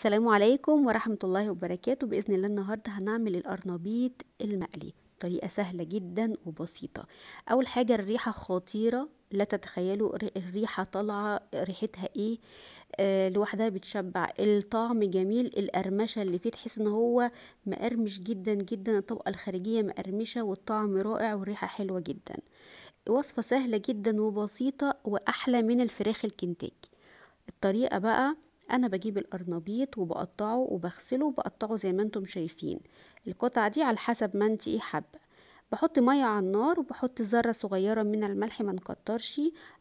السلام عليكم ورحمة الله وبركاته بإذن الله النهاردة هنعمل القرنبيط المقلي طريقة سهلة جدا وبسيطة أول حاجة الريحة خطيرة لا تتخيلوا الريحة طالعة ريحتها ايه آه لوحدها بتشبع الطعم جميل القرمشة اللي فيه تحس ان هو مقرمش جدا جدا الطبقة الخارجية مقرمشة والطعم رائع والريحة حلوة جدا وصفة سهلة جدا وبسيطة وأحلى من الفراخ الكنتاكي الطريقة بقى انا بجيب القرنبيط وبقطعه وبغسله وبقطعه زي ما انتم شايفين القطعه دي على حسب ما انت ايه حابه بحط ميه على النار وبحط ذره صغيره من الملح ما نكترش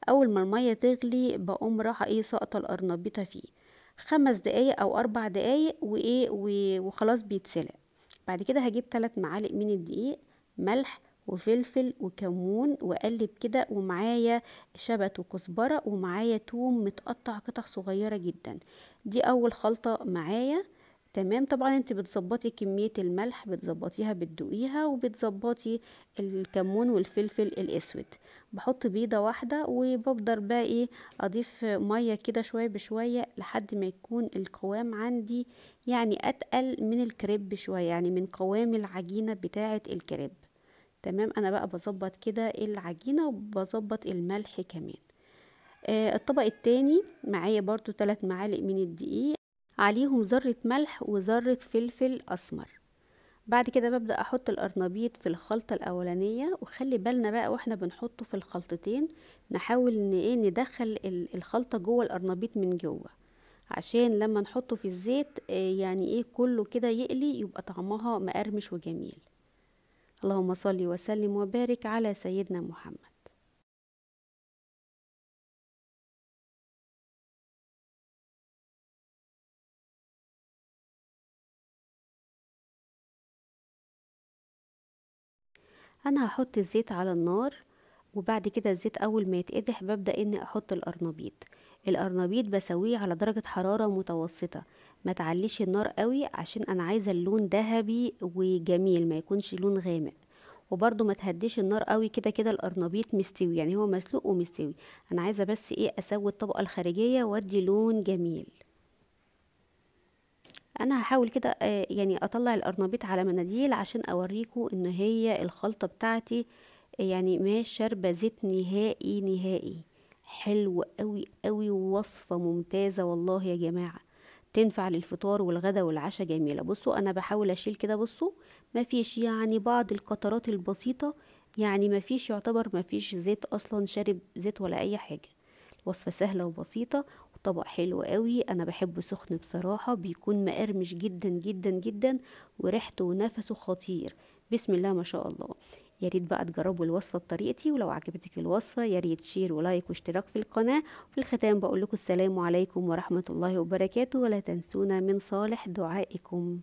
اول ما الميه تغلي بقوم راحه ايه ساقطه القرنبيطه فيه خمس دقايق او اربع دقايق وايه وخلاص بيتسلق بعد كده هجيب ثلاث معالق من الدقيق ملح وفلفل وكمون واقلب كده ومعايا شبت وكزبره ومعايا توم متقطع قطع صغيره جدا دي اول خلطه معايا تمام طبعا انت بتظبطي كميه الملح بتظبطيها بتدوقيها وبتظبطي الكمون والفلفل الاسود بحط بيضه واحده وبفضل بقى ايه اضيف ميه كده شويه بشويه لحد ما يكون القوام عندي يعني اتقل من الكريب شويه يعني من قوام العجينه بتاعه الكريب تمام انا بقى بظبط كده العجينه وبظبط الملح كمان آه الطبق التاني معايا برضو 3 معالق من الدقيق عليهم ذره ملح وذره فلفل اسمر بعد كده ببدا احط القرنبيط في الخلطه الاولانيه وخلي بالنا بقى واحنا بنحطه في الخلطتين نحاول ان ايه ندخل الخلطه جوه القرنبيط من جوه عشان لما نحطه في الزيت آه، يعني ايه كله كده يقلي يبقى طعمها مقرمش وجميل اللهم صل وسلم وبارك على سيدنا محمد انا هحط الزيت على النار وبعد كده الزيت اول ما يتقدح ببدا اني احط القرنبيط القرنبيط بسويه على درجة حرارة متوسطة ما تعليش النار قوي عشان انا عايزة اللون ذهبي وجميل ما يكونش لون غامق وبرده ما تهديش النار قوي كده كده القرنبيط مستوي يعني هو مسلوق ومستوي انا عايزة بس ايه اسوي الطبقة الخارجية وادي لون جميل انا هحاول كده آه، يعني اطلع القرنبيط على مناديل عشان اوريكوا ان هي الخلطة بتاعتي يعني ما شاربة زيت نهائي نهائي حلو قوي قوي ووصفة ممتازة والله يا جماعة تنفع للفطار والغدا والعشاء جميلة بصوا أنا بحاول أشيل كده بصوا مفيش يعني بعض القطرات البسيطة يعني مفيش يعتبر مفيش زيت أصلا شارب زيت ولا أي حاجة وصفة سهلة وبسيطة طبق حلو قوي انا بحبه سخن بصراحه بيكون مقرمش جدا جدا جدا وريحته ونفسه خطير بسم الله ما شاء الله يا ريت بقى تجربوا الوصفه بطريقتي ولو عجبتك الوصفه يا ريت شير ولايك واشتراك في القناه وفي الختام بقول لكم السلام عليكم ورحمه الله وبركاته ولا تنسونا من صالح دعائكم